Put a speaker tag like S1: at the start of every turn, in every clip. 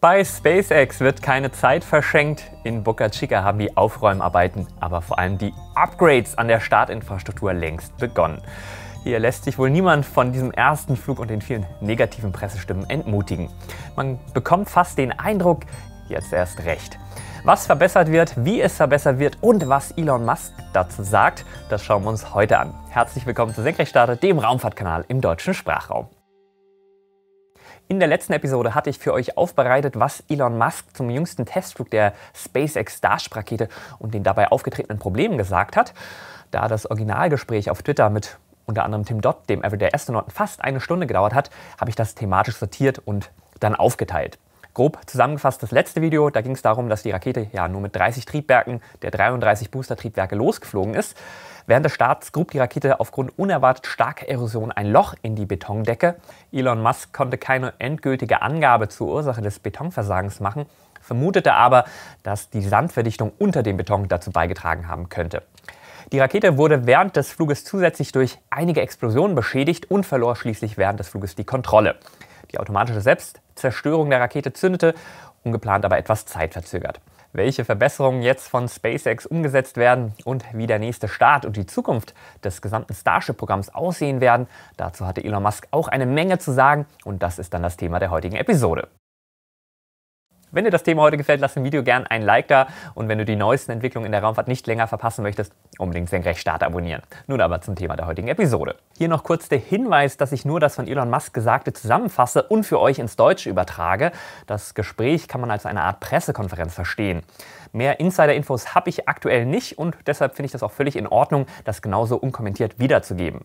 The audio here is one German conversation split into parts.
S1: Bei SpaceX wird keine Zeit verschenkt. In Boca Chica haben die Aufräumarbeiten, aber vor allem die Upgrades an der Startinfrastruktur längst begonnen. Hier lässt sich wohl niemand von diesem ersten Flug und den vielen negativen Pressestimmen entmutigen. Man bekommt fast den Eindruck, jetzt erst recht. Was verbessert wird, wie es verbessert wird und was Elon Musk dazu sagt, das schauen wir uns heute an. Herzlich willkommen zu Senkrechtstarter, dem Raumfahrtkanal im deutschen Sprachraum. In der letzten Episode hatte ich für euch aufbereitet, was Elon Musk zum jüngsten Testflug der SpaceX Starship-Rakete und den dabei aufgetretenen Problemen gesagt hat. Da das Originalgespräch auf Twitter mit unter anderem Tim Dodd, dem Everyday Astronauten, fast eine Stunde gedauert hat, habe ich das thematisch sortiert und dann aufgeteilt. Grob zusammengefasst das letzte Video, da ging es darum, dass die Rakete ja nur mit 30 Triebwerken der 33 Booster-Triebwerke losgeflogen ist. Während des Starts grub die Rakete aufgrund unerwartet starker Erosion ein Loch in die Betondecke. Elon Musk konnte keine endgültige Angabe zur Ursache des Betonversagens machen, vermutete aber, dass die Sandverdichtung unter dem Beton dazu beigetragen haben könnte. Die Rakete wurde während des Fluges zusätzlich durch einige Explosionen beschädigt und verlor schließlich während des Fluges die Kontrolle. Die automatische Selbstzerstörung der Rakete zündete, ungeplant aber etwas zeitverzögert welche Verbesserungen jetzt von SpaceX umgesetzt werden und wie der nächste Start und die Zukunft des gesamten Starship-Programms aussehen werden. Dazu hatte Elon Musk auch eine Menge zu sagen und das ist dann das Thema der heutigen Episode. Wenn dir das Thema heute gefällt, lass dem Video gern ein Like da und wenn du die neuesten Entwicklungen in der Raumfahrt nicht länger verpassen möchtest, unbedingt senkrecht Start abonnieren. Nun aber zum Thema der heutigen Episode. Hier noch kurz der Hinweis, dass ich nur das von Elon Musk Gesagte zusammenfasse und für euch ins Deutsche übertrage. Das Gespräch kann man als eine Art Pressekonferenz verstehen. Mehr Insider-Infos habe ich aktuell nicht und deshalb finde ich das auch völlig in Ordnung, das genauso unkommentiert wiederzugeben.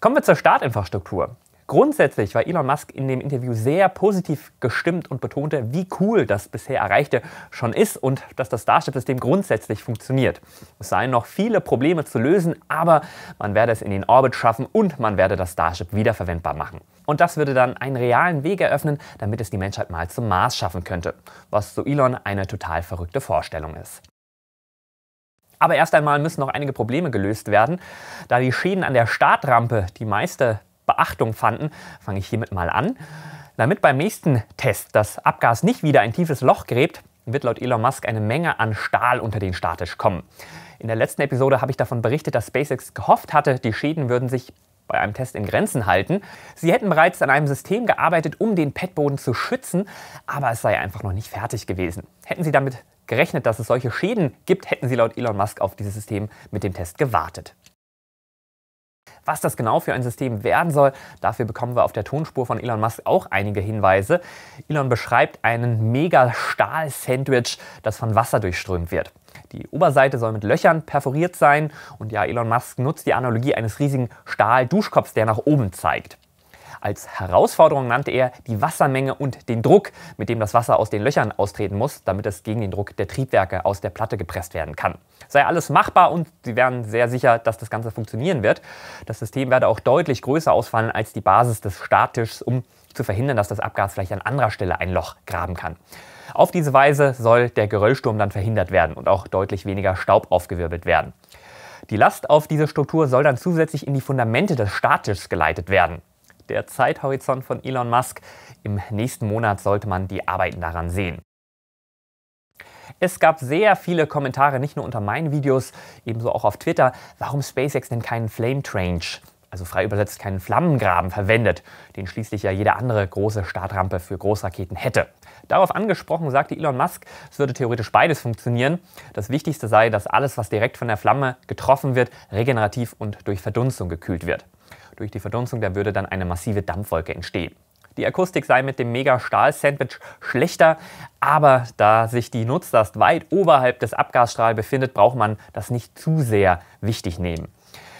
S1: Kommen wir zur Startinfrastruktur. Grundsätzlich war Elon Musk in dem Interview sehr positiv gestimmt und betonte, wie cool das bisher Erreichte schon ist und dass das Starship-System grundsätzlich funktioniert. Es seien noch viele Probleme zu lösen, aber man werde es in den Orbit schaffen und man werde das Starship wiederverwendbar machen. Und das würde dann einen realen Weg eröffnen, damit es die Menschheit mal zum Mars schaffen könnte, was zu Elon eine total verrückte Vorstellung ist. Aber erst einmal müssen noch einige Probleme gelöst werden, da die Schäden an der Startrampe die meiste Beachtung fanden, fange ich hiermit mal an. Damit beim nächsten Test das Abgas nicht wieder ein tiefes Loch gräbt, wird laut Elon Musk eine Menge an Stahl unter den Starttisch kommen. In der letzten Episode habe ich davon berichtet, dass SpaceX gehofft hatte, die Schäden würden sich bei einem Test in Grenzen halten. Sie hätten bereits an einem System gearbeitet, um den Padboden zu schützen, aber es sei einfach noch nicht fertig gewesen. Hätten sie damit gerechnet, dass es solche Schäden gibt, hätten sie laut Elon Musk auf dieses System mit dem Test gewartet. Was das genau für ein System werden soll, dafür bekommen wir auf der Tonspur von Elon Musk auch einige Hinweise. Elon beschreibt einen Mega-Stahl-Sandwich, das von Wasser durchströmt wird. Die Oberseite soll mit Löchern perforiert sein und ja, Elon Musk nutzt die Analogie eines riesigen Stahlduschkopfs, der nach oben zeigt. Als Herausforderung nannte er die Wassermenge und den Druck, mit dem das Wasser aus den Löchern austreten muss, damit es gegen den Druck der Triebwerke aus der Platte gepresst werden kann. Sei alles machbar und sie wären sehr sicher, dass das Ganze funktionieren wird. Das System werde auch deutlich größer ausfallen als die Basis des Starttischs, um zu verhindern, dass das Abgas vielleicht an anderer Stelle ein Loch graben kann. Auf diese Weise soll der Geröllsturm dann verhindert werden und auch deutlich weniger Staub aufgewirbelt werden. Die Last auf diese Struktur soll dann zusätzlich in die Fundamente des Starttischs geleitet werden der Zeithorizont von Elon Musk. Im nächsten Monat sollte man die Arbeiten daran sehen. Es gab sehr viele Kommentare, nicht nur unter meinen Videos, ebenso auch auf Twitter, warum SpaceX denn keinen Flame Trange, also frei übersetzt keinen Flammengraben, verwendet, den schließlich ja jede andere große Startrampe für Großraketen hätte. Darauf angesprochen sagte Elon Musk, es würde theoretisch beides funktionieren. Das Wichtigste sei, dass alles, was direkt von der Flamme getroffen wird, regenerativ und durch Verdunstung gekühlt wird. Durch die Verdunstung der würde dann eine massive Dampfwolke entstehen. Die Akustik sei mit dem Mega-Stahl-Sandwich schlechter, aber da sich die Nutzlast weit oberhalb des Abgasstrahls befindet, braucht man das nicht zu sehr wichtig nehmen.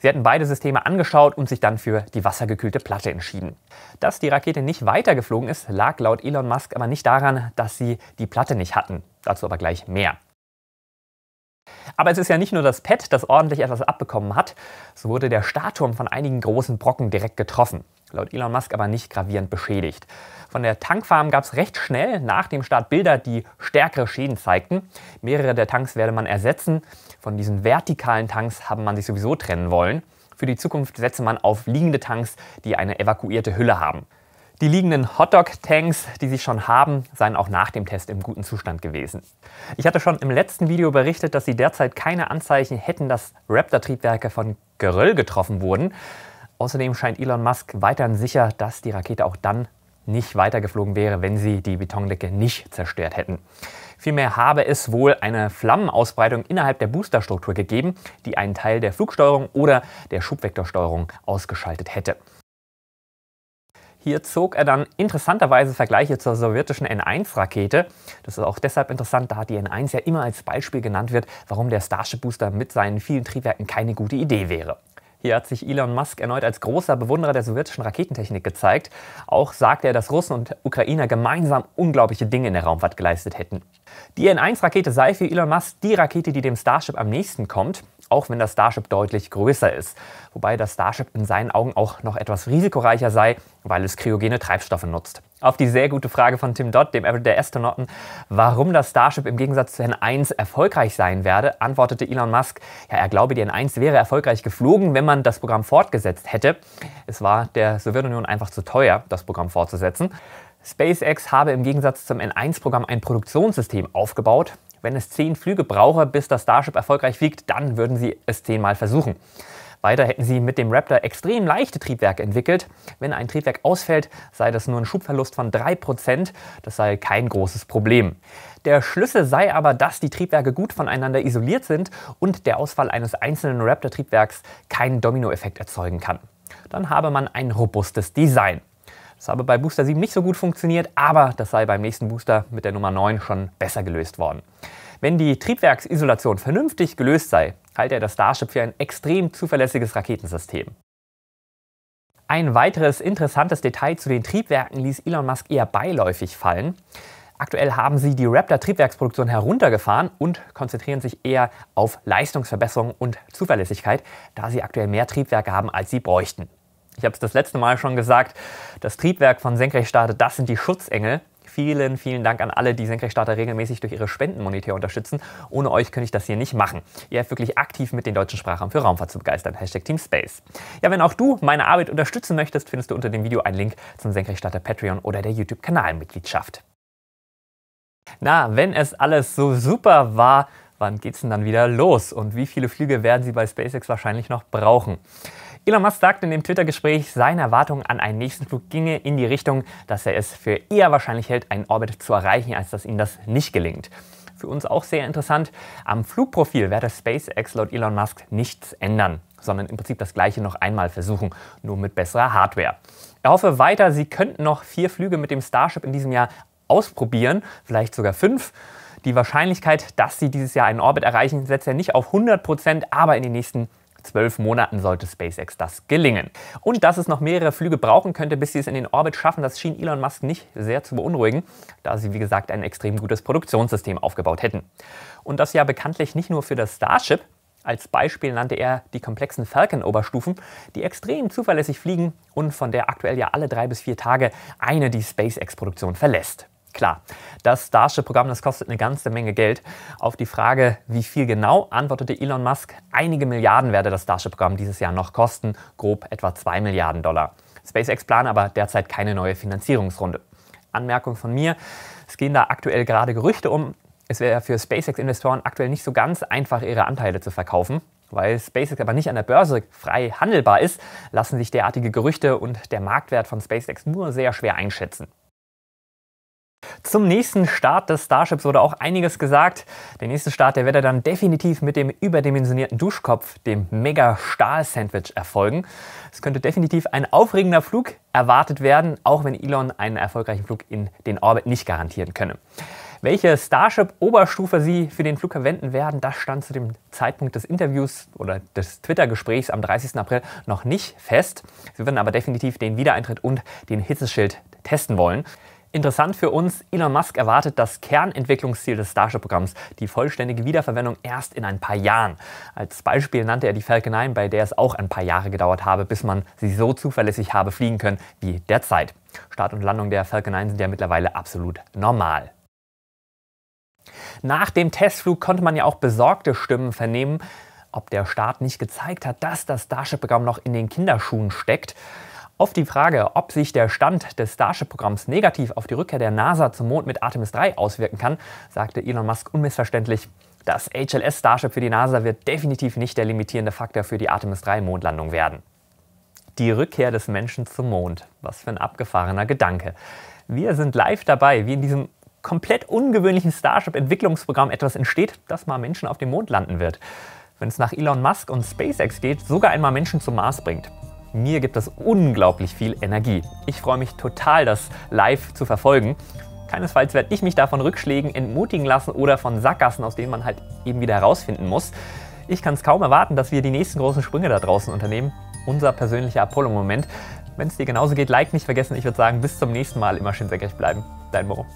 S1: Sie hatten beide Systeme angeschaut und sich dann für die wassergekühlte Platte entschieden. Dass die Rakete nicht weitergeflogen ist, lag laut Elon Musk aber nicht daran, dass sie die Platte nicht hatten. Dazu aber gleich mehr. Aber es ist ja nicht nur das Pad, das ordentlich etwas abbekommen hat. So wurde der Startturm von einigen großen Brocken direkt getroffen. Laut Elon Musk aber nicht gravierend beschädigt. Von der Tankfarm gab es recht schnell nach dem Start Bilder, die stärkere Schäden zeigten. Mehrere der Tanks werde man ersetzen. Von diesen vertikalen Tanks habe man sich sowieso trennen wollen. Für die Zukunft setze man auf liegende Tanks, die eine evakuierte Hülle haben. Die liegenden Hotdog-Tanks, die sie schon haben, seien auch nach dem Test im guten Zustand gewesen. Ich hatte schon im letzten Video berichtet, dass sie derzeit keine Anzeichen hätten, dass Raptor-Triebwerke von Geröll getroffen wurden. Außerdem scheint Elon Musk weiterhin sicher, dass die Rakete auch dann nicht weitergeflogen wäre, wenn sie die Betondecke nicht zerstört hätten. Vielmehr habe es wohl eine Flammenausbreitung innerhalb der Boosterstruktur gegeben, die einen Teil der Flugsteuerung oder der Schubvektorsteuerung ausgeschaltet hätte. Hier zog er dann interessanterweise Vergleiche zur sowjetischen N1-Rakete. Das ist auch deshalb interessant, da die N1 ja immer als Beispiel genannt wird, warum der Starship Booster mit seinen vielen Triebwerken keine gute Idee wäre. Hier hat sich Elon Musk erneut als großer Bewunderer der sowjetischen Raketentechnik gezeigt. Auch sagte er, dass Russen und Ukrainer gemeinsam unglaubliche Dinge in der Raumfahrt geleistet hätten. Die N1-Rakete sei für Elon Musk die Rakete, die dem Starship am nächsten kommt auch wenn das Starship deutlich größer ist. Wobei das Starship in seinen Augen auch noch etwas risikoreicher sei, weil es kryogene Treibstoffe nutzt. Auf die sehr gute Frage von Tim Dodd, dem Everyday Astronauten, warum das Starship im Gegensatz zu N1 erfolgreich sein werde, antwortete Elon Musk, ja, er glaube, die N1 wäre erfolgreich geflogen, wenn man das Programm fortgesetzt hätte. Es war der Sowjetunion einfach zu teuer, das Programm fortzusetzen. SpaceX habe im Gegensatz zum N1-Programm ein Produktionssystem aufgebaut, wenn es zehn Flüge brauche, bis das Starship erfolgreich fliegt, dann würden sie es zehnmal versuchen. Weiter hätten sie mit dem Raptor extrem leichte Triebwerke entwickelt. Wenn ein Triebwerk ausfällt, sei das nur ein Schubverlust von 3%. Das sei kein großes Problem. Der Schlüssel sei aber, dass die Triebwerke gut voneinander isoliert sind und der Ausfall eines einzelnen Raptor-Triebwerks keinen Dominoeffekt erzeugen kann. Dann habe man ein robustes Design. Das habe bei Booster 7 nicht so gut funktioniert, aber das sei beim nächsten Booster mit der Nummer 9 schon besser gelöst worden. Wenn die Triebwerksisolation vernünftig gelöst sei, halte er das Starship für ein extrem zuverlässiges Raketensystem. Ein weiteres interessantes Detail zu den Triebwerken ließ Elon Musk eher beiläufig fallen. Aktuell haben sie die Raptor-Triebwerksproduktion heruntergefahren und konzentrieren sich eher auf Leistungsverbesserung und Zuverlässigkeit, da sie aktuell mehr Triebwerke haben, als sie bräuchten. Ich habe es das letzte Mal schon gesagt, das Triebwerk von Senkrechtstarter, das sind die Schutzengel. Vielen, vielen Dank an alle, die Senkrechtstarter regelmäßig durch ihre Spenden monetär unterstützen. Ohne euch könnte ich das hier nicht machen. Ihr helft wirklich aktiv mit den deutschen Sprachraum für Raumfahrt zu begeistern. Hashtag Team Space. Ja, wenn auch du meine Arbeit unterstützen möchtest, findest du unter dem Video einen Link zum Senkrechtstarter Patreon oder der YouTube-Kanalmitgliedschaft. Na, wenn es alles so super war, wann geht's denn dann wieder los? Und wie viele Flüge werden sie bei SpaceX wahrscheinlich noch brauchen? Elon Musk sagte in dem Twitter-Gespräch, seine Erwartung an einen nächsten Flug ginge in die Richtung, dass er es für eher wahrscheinlich hält, einen Orbit zu erreichen, als dass ihm das nicht gelingt. Für uns auch sehr interessant, am Flugprofil werde SpaceX laut Elon Musk nichts ändern, sondern im Prinzip das gleiche noch einmal versuchen, nur mit besserer Hardware. Er hoffe weiter, sie könnten noch vier Flüge mit dem Starship in diesem Jahr ausprobieren, vielleicht sogar fünf. Die Wahrscheinlichkeit, dass sie dieses Jahr einen Orbit erreichen, setzt er nicht auf 100%, aber in den nächsten zwölf Monaten sollte SpaceX das gelingen. Und dass es noch mehrere Flüge brauchen könnte, bis sie es in den Orbit schaffen, das schien Elon Musk nicht sehr zu beunruhigen, da sie wie gesagt ein extrem gutes Produktionssystem aufgebaut hätten. Und das ja bekanntlich nicht nur für das Starship, als Beispiel nannte er die komplexen Falcon-Oberstufen, die extrem zuverlässig fliegen und von der aktuell ja alle drei bis vier Tage eine die SpaceX-Produktion verlässt klar. Das Starship-Programm, das kostet eine ganze Menge Geld. Auf die Frage, wie viel genau, antwortete Elon Musk, einige Milliarden werde das Starship-Programm dieses Jahr noch kosten, grob etwa 2 Milliarden Dollar. SpaceX plant aber derzeit keine neue Finanzierungsrunde. Anmerkung von mir, es gehen da aktuell gerade Gerüchte um, es wäre für SpaceX-Investoren aktuell nicht so ganz einfach, ihre Anteile zu verkaufen. Weil SpaceX aber nicht an der Börse frei handelbar ist, lassen sich derartige Gerüchte und der Marktwert von SpaceX nur sehr schwer einschätzen. Zum nächsten Start des Starships wurde auch einiges gesagt. Der nächste Start, der werde dann definitiv mit dem überdimensionierten Duschkopf, dem Mega-Stahl-Sandwich, erfolgen. Es könnte definitiv ein aufregender Flug erwartet werden, auch wenn Elon einen erfolgreichen Flug in den Orbit nicht garantieren könne. Welche Starship-Oberstufe sie für den Flug verwenden werden, das stand zu dem Zeitpunkt des Interviews oder des Twitter-Gesprächs am 30. April noch nicht fest. Sie würden aber definitiv den Wiedereintritt und den Hitzeschild testen wollen. Interessant für uns, Elon Musk erwartet das Kernentwicklungsziel des Starship-Programms, die vollständige Wiederverwendung, erst in ein paar Jahren. Als Beispiel nannte er die Falcon 9, bei der es auch ein paar Jahre gedauert habe, bis man sie so zuverlässig habe fliegen können wie derzeit. Start und Landung der Falcon 9 sind ja mittlerweile absolut normal. Nach dem Testflug konnte man ja auch besorgte Stimmen vernehmen, ob der Staat nicht gezeigt hat, dass das Starship-Programm noch in den Kinderschuhen steckt. Auf die Frage, ob sich der Stand des Starship-Programms negativ auf die Rückkehr der NASA zum Mond mit Artemis 3 auswirken kann, sagte Elon Musk unmissverständlich, das HLS Starship für die NASA wird definitiv nicht der limitierende Faktor für die Artemis 3 Mondlandung werden. Die Rückkehr des Menschen zum Mond. Was für ein abgefahrener Gedanke. Wir sind live dabei, wie in diesem komplett ungewöhnlichen Starship-Entwicklungsprogramm etwas entsteht, das mal Menschen auf dem Mond landen wird. Wenn es nach Elon Musk und SpaceX geht, sogar einmal Menschen zum Mars bringt. Mir gibt das unglaublich viel Energie. Ich freue mich total, das live zu verfolgen. Keinesfalls werde ich mich davon Rückschlägen entmutigen lassen oder von Sackgassen, aus denen man halt eben wieder herausfinden muss. Ich kann es kaum erwarten, dass wir die nächsten großen Sprünge da draußen unternehmen. Unser persönlicher Apollo-Moment. Wenn es dir genauso geht, Like nicht vergessen. Ich würde sagen, bis zum nächsten Mal. Immer schön senkrecht bleiben. Dein Moro.